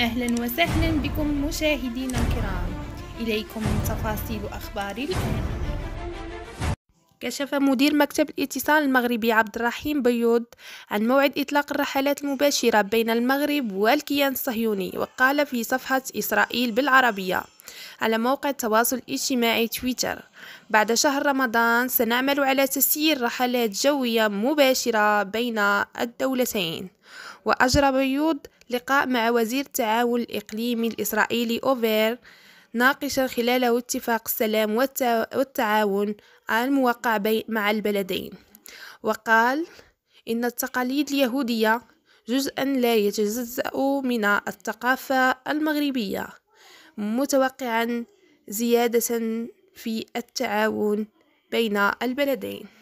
أهلا وسهلا بكم مشاهدينا الكرام إليكم من تفاصيل أخبار الآن كشف مدير مكتب الاتصال المغربي عبد الرحيم بيوض عن موعد إطلاق الرحلات المباشرة بين المغرب والكيان الصهيوني وقال في صفحة إسرائيل بالعربية على موقع التواصل الاجتماعي تويتر بعد شهر رمضان سنعمل على تسيير رحلات جوية مباشرة بين الدولتين وأجرى بيوض لقاء مع وزير التعاون الإقليمي الإسرائيلي أوفير ناقشا خلاله اتفاق السلام والتعاون الموقع مع البلدين وقال إن التقاليد اليهودية جزءا لا يتجزأ من الثقافة المغربية متوقعا زيادة في التعاون بين البلدين